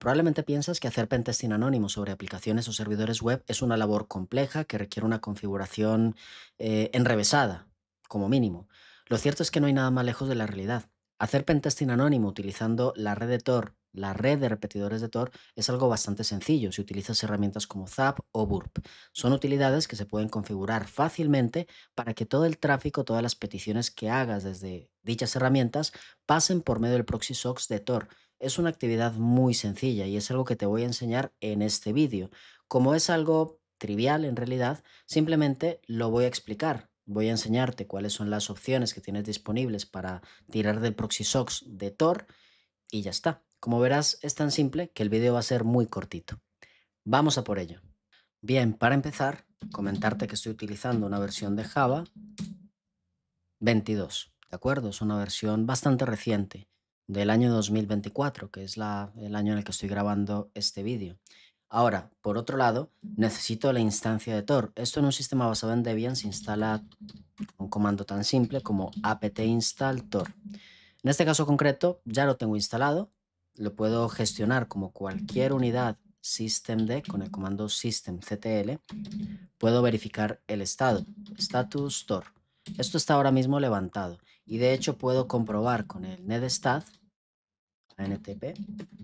Probablemente piensas que hacer pentesting anónimo sobre aplicaciones o servidores web es una labor compleja que requiere una configuración eh, enrevesada, como mínimo. Lo cierto es que no hay nada más lejos de la realidad. Hacer pentesting anónimo utilizando la red de Tor la red de repetidores de Tor es algo bastante sencillo si utilizas herramientas como Zap o Burp. Son utilidades que se pueden configurar fácilmente para que todo el tráfico, todas las peticiones que hagas desde dichas herramientas pasen por medio del proxy SOX de Tor. Es una actividad muy sencilla y es algo que te voy a enseñar en este vídeo. Como es algo trivial en realidad, simplemente lo voy a explicar voy a enseñarte cuáles son las opciones que tienes disponibles para tirar del proxy SOX de Tor y ya está. Como verás, es tan simple que el vídeo va a ser muy cortito. Vamos a por ello. Bien, para empezar, comentarte que estoy utilizando una versión de Java 22, ¿de acuerdo? Es una versión bastante reciente, del año 2024, que es el año en el que estoy grabando este vídeo. Ahora, por otro lado, necesito la instancia de Tor. Esto en un sistema basado en Debian se instala un comando tan simple como apt install Tor. En este caso concreto ya lo tengo instalado, lo puedo gestionar como cualquier unidad systemd con el comando systemctl. Puedo verificar el estado, status Tor. Esto está ahora mismo levantado y de hecho puedo comprobar con el netstat NTP,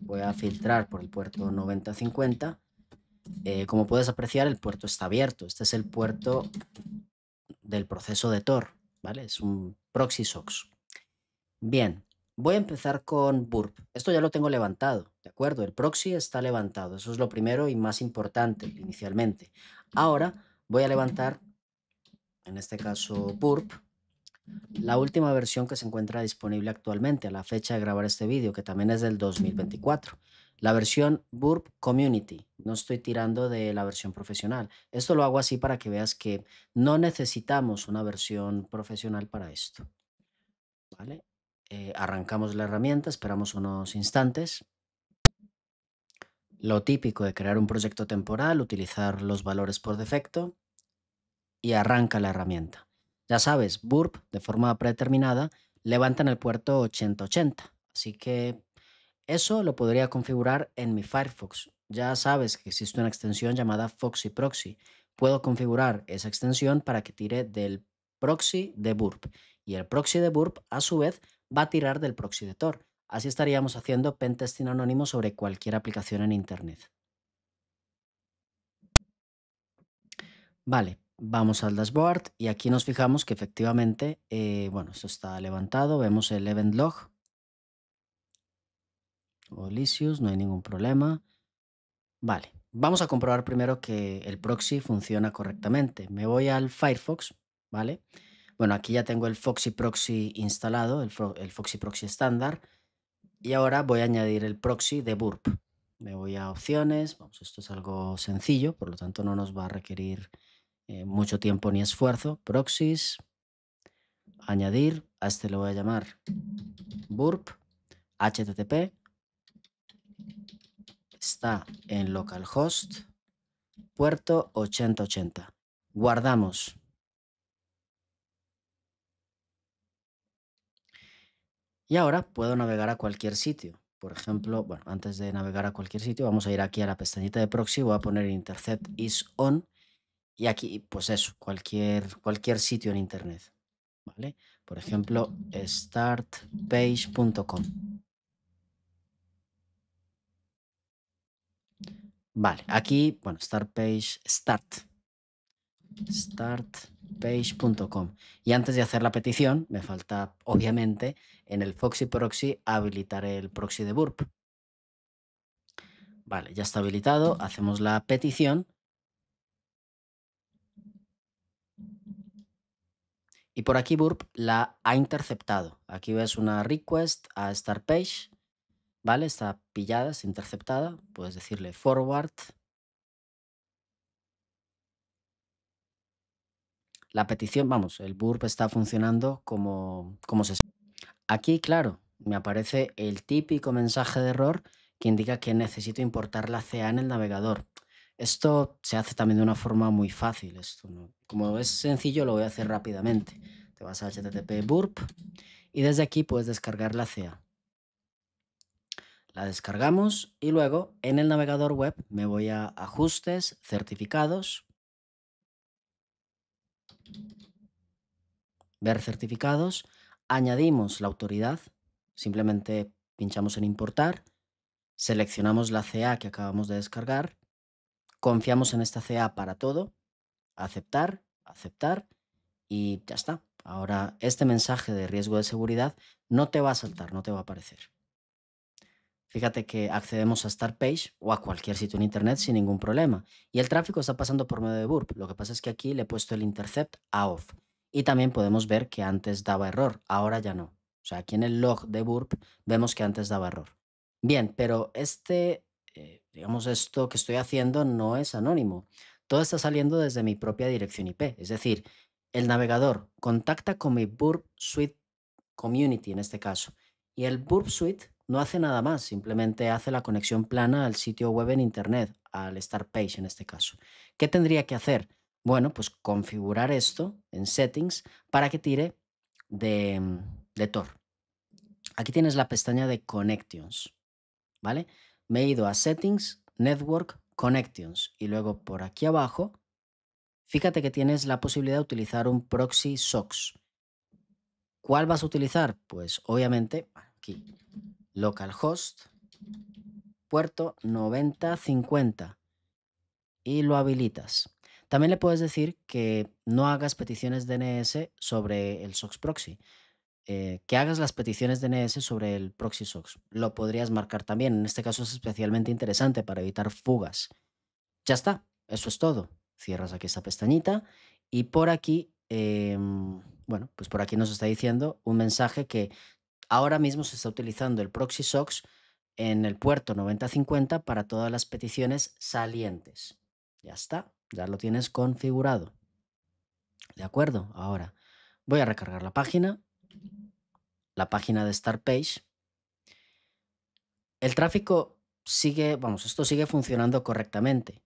Voy a filtrar por el puerto 9050. Eh, como puedes apreciar, el puerto está abierto. Este es el puerto del proceso de Tor, ¿vale? Es un proxy SOX. Bien, Voy a empezar con burp. Esto ya lo tengo levantado, ¿de acuerdo? El proxy está levantado. Eso es lo primero y más importante inicialmente. Ahora voy a levantar, en este caso burp, la última versión que se encuentra disponible actualmente a la fecha de grabar este vídeo, que también es del 2024. La versión Burp Community. No estoy tirando de la versión profesional. Esto lo hago así para que veas que no necesitamos una versión profesional para esto. ¿Vale? Eh, arrancamos la herramienta, esperamos unos instantes. Lo típico de crear un proyecto temporal, utilizar los valores por defecto y arranca la herramienta. Ya sabes, burp de forma predeterminada levanta en el puerto 8080, así que eso lo podría configurar en mi Firefox. Ya sabes que existe una extensión llamada Foxy Proxy. Puedo configurar esa extensión para que tire del proxy de burp y el proxy de burp a su vez va a tirar del proxy de Tor. Así estaríamos haciendo pentesting anónimo sobre cualquier aplicación en Internet. Vale, vamos al dashboard y aquí nos fijamos que efectivamente, eh, bueno, esto está levantado, vemos el event log. Olisius, no hay ningún problema. Vale, vamos a comprobar primero que el proxy funciona correctamente. Me voy al Firefox, ¿vale? vale bueno, aquí ya tengo el Foxy Proxy instalado, el, Foxy Proxy estándar. Y ahora voy a añadir el proxy de Burp. Me voy a opciones. esto es algo sencillo, por lo tanto no nos va a requerir eh, mucho tiempo ni esfuerzo. Proxies. Añadir. A este le voy a llamar Burp. HTTP. Está en localhost. Puerto 8080. Guardamos. Y ahora puedo navegar a cualquier sitio. Por ejemplo, bueno, antes de navegar a cualquier sitio, vamos a ir aquí a la pestañita de proxy, voy a poner intercept is on y aquí, pues eso, cualquier, cualquier sitio en internet. ¿Vale? Por ejemplo, startpage.com. Vale, aquí, bueno, startpage, start. Start page.com. Y antes de hacer la petición, me falta, obviamente, en el Foxy Proxy habilitar el proxy de Burp. Vale, ya está habilitado. Hacemos la petición. Y por aquí Burp la ha interceptado. Aquí ves una request a start ¿Vale? Está pillada, está interceptada. Puedes decirle forward la petición, vamos, el burp está funcionando como, como se sabe. Aquí, claro, me aparece el típico mensaje de error que indica que necesito importar la CA en el navegador. Esto se hace también de una forma muy fácil. Esto como es sencillo, lo voy a hacer rápidamente. Te vas a HTTP burp y desde aquí puedes descargar la CA. La descargamos y luego en el navegador web me voy a ajustes, certificados ver certificados, añadimos la autoridad, simplemente pinchamos en importar, seleccionamos la CA que acabamos de descargar, confiamos en esta CA para todo, aceptar, aceptar y ya está. Ahora este mensaje de riesgo de seguridad no te va a saltar, no te va a aparecer. Fíjate que accedemos a Startpage o a cualquier sitio en Internet sin ningún problema. Y el tráfico está pasando por medio de burp. Lo que pasa es que aquí le he puesto el intercept a off. Y también podemos ver que antes daba error, ahora ya no. O sea, aquí en el log de burp vemos que antes daba error. Bien, pero este, eh, digamos, esto que estoy haciendo no es anónimo. Todo está saliendo desde mi propia dirección IP. Es decir, el navegador contacta con mi burp suite community en este caso. Y el burp suite no hace nada más, simplemente hace la conexión plana al sitio web en Internet, al Start Page en este caso. ¿Qué tendría que hacer? Bueno, pues configurar esto en settings para que tire de, mm, de Tor. Aquí tienes la pestaña de Connections, ¿vale? Me he ido a Settings, Network, Connections y luego por aquí abajo, fíjate que tienes la posibilidad de utilizar un proxy SOX. ¿Cuál vas a utilizar? Pues obviamente aquí localhost, puerto 9050 y lo habilitas. También le puedes decir que no hagas peticiones DNS sobre el SOX proxy, eh, que hagas las peticiones DNS sobre el proxy SOX. Lo podrías marcar también. En este caso es especialmente interesante para evitar fugas. Ya está, eso es todo. Cierras aquí esta pestañita y por aquí, em, bueno, pues por aquí nos está diciendo un mensaje que Ahora mismo se está utilizando el proxy SOX en el puerto 9050 para todas las peticiones salientes. Ya está, ya lo tienes configurado. De acuerdo, ahora voy a recargar la página, la página de Startpage. El tráfico sigue, vamos, esto sigue funcionando correctamente,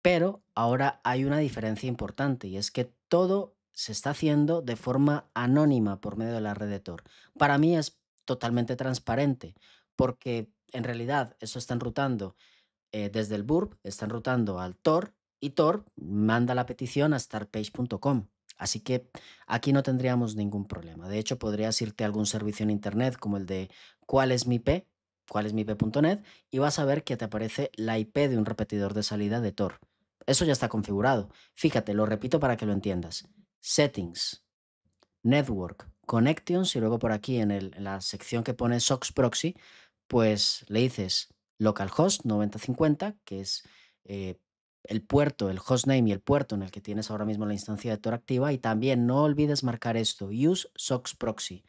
pero ahora hay una diferencia importante y es que todo se está haciendo de forma anónima por medio de la red de Tor. Para mí es totalmente transparente, porque en realidad eso están enrutando eh, desde el Burb, están enrutando al Tor y Tor manda la petición a startpage.com. Así que aquí no tendríamos ningún problema. De hecho, podrías irte a algún servicio en Internet como el de cuál es mi P, cuál es mi P.net, y vas a ver que te aparece la IP de un repetidor de salida de Tor. Eso ya está configurado. Fíjate, lo repito para que lo entiendas. Settings, Network, Connections y luego por aquí en, la sección que pone SOX Proxy, pues le dices localhost 9050, que es eh, el puerto, el hostname y el puerto en el que tienes ahora mismo la instancia de Tor activa. Y también no olvides marcar esto, use SOX proxy.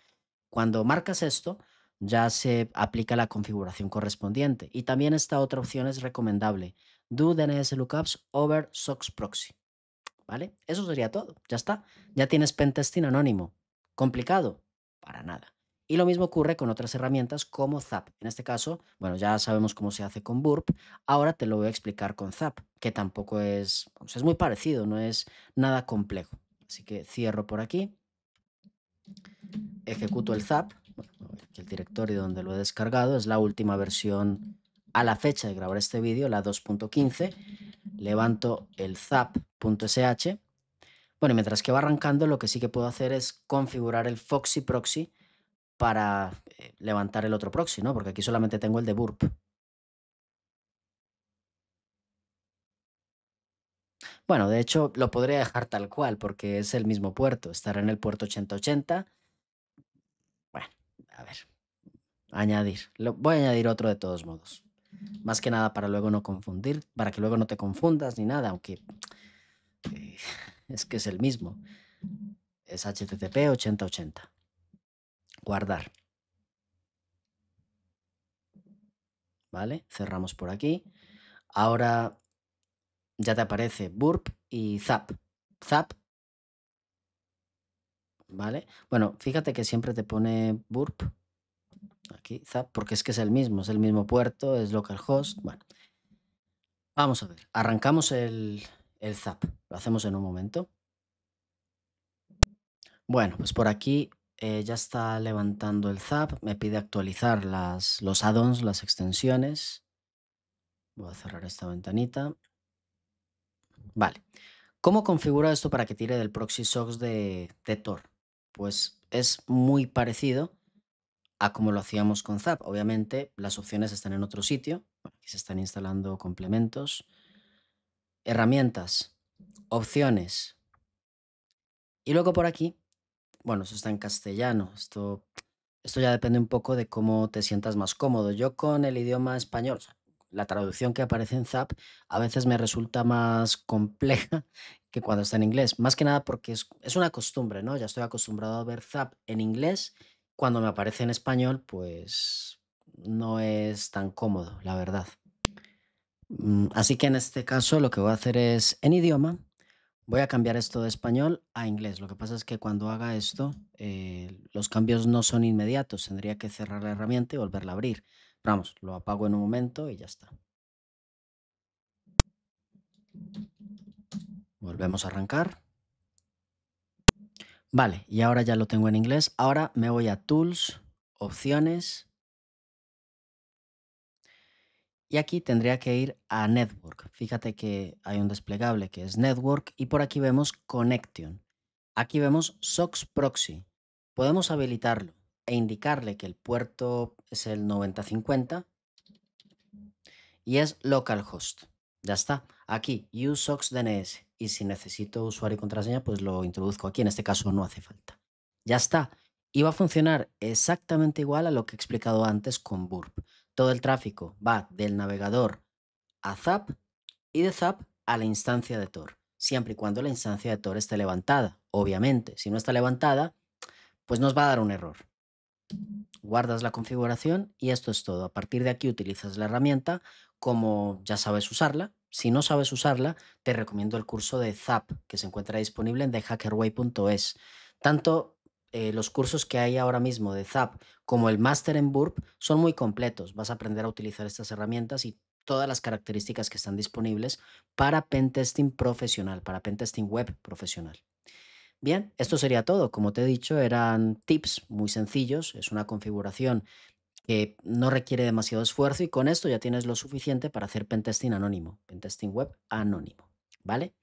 Cuando marcas esto, ya se aplica la configuración correspondiente. Y también esta otra opción es recomendable, do DNS lookups over SOX proxy. ¿vale? Eso sería todo, ya está. Ya tienes pentesting anónimo. ¿Complicado? Para nada. Y lo mismo ocurre con otras herramientas como Zap. En este caso, bueno, ya sabemos cómo se hace con Burp. Ahora te lo voy a explicar con Zap, que tampoco es, es muy parecido, no es nada complejo. Así que cierro por aquí. Ejecuto el Zap. el directorio donde lo he descargado es la última versión a la fecha de grabar este vídeo, la 2.15 levanto el zap.sh. Bueno, mientras que va arrancando, lo que sí que puedo hacer es configurar el Foxy proxy para eh, levantar el otro proxy, ¿no? Porque aquí solamente tengo el de burp. Bueno, de hecho lo podría dejar tal cual porque es el mismo puerto, estará en el puerto 8080. Bueno, a ver, añadir. Lo, voy a añadir otro de todos modos. Más que nada para luego no confundir, para que luego no te confundas ni nada, aunque eh, es que es el mismo. Es HTTP 8080. Guardar. ¿Vale? Cerramos por aquí. Ahora ya te aparece burp y zap. Zap. ¿Vale? Bueno, fíjate que siempre te pone burp Aquí zap, porque es que es el mismo, es el mismo puerto, es localhost. Bueno, vamos a ver. Arrancamos el, el zap. Lo hacemos en un momento. Bueno, pues por aquí eh, ya está levantando el zap. Me pide actualizar las, los add-ons, las extensiones. Voy a cerrar esta ventanita. Vale. ¿Cómo configuro esto para que tire del proxy socks de, de Tor? Pues es muy parecido a como lo hacíamos con Zap. Obviamente las opciones están en otro sitio, aquí se están instalando complementos, herramientas, opciones. Y luego por aquí, bueno, eso está en castellano, esto, esto ya depende un poco de cómo te sientas más cómodo. Yo con el idioma español, la traducción que aparece en Zap a veces me resulta más compleja que cuando está en inglés. Más que nada porque es, es, una costumbre, ¿no? Ya estoy acostumbrado a ver Zap en inglés cuando me aparece en español, pues no es tan cómodo, la verdad. Mm, así que en este caso lo que voy a hacer es en idioma. Voy a cambiar esto de español a inglés. Lo que pasa es que cuando haga esto, eh, los cambios no son inmediatos. Tendría que cerrar la herramienta y volverla a abrir. vamos, lo apago en un momento y ya está. Volvemos a arrancar. Vale, y ahora ya lo tengo en inglés. Ahora me voy a Tools, Opciones. Y aquí tendría que ir a Network. Fíjate que hay un desplegable que es Network y por aquí vemos Connection. Aquí vemos SOX Proxy. Podemos habilitarlo e indicarle que el puerto es el 9050 y es localhost. Ya está. Aquí, USOX DNS y si necesito usuario y contraseña, pues lo introduzco aquí. En este caso no hace falta. Ya está. Y va a funcionar exactamente igual a lo que he explicado antes con Burp. Todo el tráfico va del navegador a Zap y de Zap a la instancia de Tor, siempre y cuando la instancia de Tor esté levantada, obviamente. Si no está levantada, pues nos va a dar un error. Guardas la configuración y esto es todo. A partir de aquí utilizas la herramienta como ya sabes usarla si no sabes usarla, te recomiendo el curso de ZAP, que se encuentra disponible en thehackerway.es. Tanto eh, los cursos que hay ahora mismo de ZAP como el Master en burp son muy completos. Vas a aprender a utilizar estas herramientas y todas las características que están disponibles para pentesting profesional, para pentesting web profesional. Bien, esto sería todo. Como te he dicho, eran tips muy sencillos. Es una configuración que no requiere demasiado esfuerzo y con esto ya tienes lo suficiente para hacer pentesting anónimo, pentesting web anónimo, ¿vale?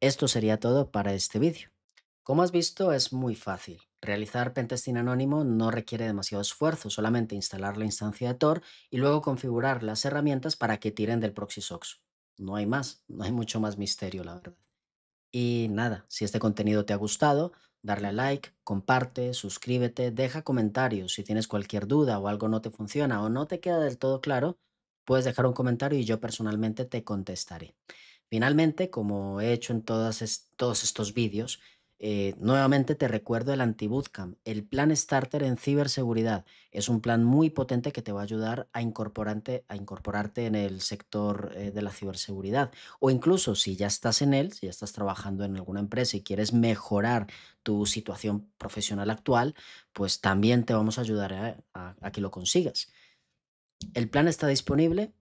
Esto sería todo para este vídeo. Como has visto, es muy fácil. Realizar pentesting anónimo no requiere demasiado esfuerzo, solamente instalar la instancia de Tor y luego configurar las herramientas para que tiren del proxy SOX. No hay más, no hay mucho más misterio, la verdad. Y nada, si este contenido te ha gustado, darle a like, comparte, suscríbete, deja comentarios. Si tienes cualquier duda o algo no te funciona o no te queda del todo claro, puedes dejar un comentario y yo personalmente te contestaré. Finalmente, como he hecho en todos estos vídeos, eh, nuevamente te recuerdo el anti el plan starter en ciberseguridad. Es un plan muy potente que te va a ayudar a, incorporarte, a incorporarte en el sector eh, de la ciberseguridad. O incluso si ya estás en él, si ya estás trabajando en alguna empresa y quieres mejorar tu situación profesional actual, pues también te vamos a ayudar a, que lo consigas. El plan está disponible,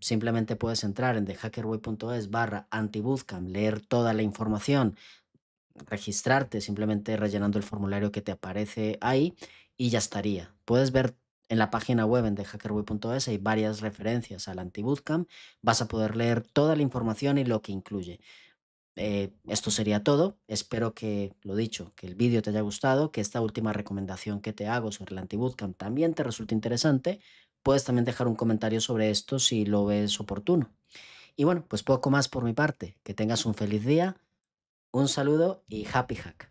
simplemente puedes entrar en thehackerway.es barra antibootcamp, leer toda la información registrarte simplemente rellenando el formulario que te aparece ahí y ya estaría. Puedes ver en la página web de hackerway.es hay varias referencias al anti-bootcamp. Vas a poder leer toda la información y lo que incluye. Eh, esto sería todo. Espero que, lo dicho, que el vídeo te haya gustado, que esta última recomendación que te hago sobre el anti-bootcamp también te resulte interesante. Puedes también dejar un comentario sobre esto si lo ves oportuno. Y bueno, pues poco más por mi parte. Que tengas un feliz día un saludo y happy hack.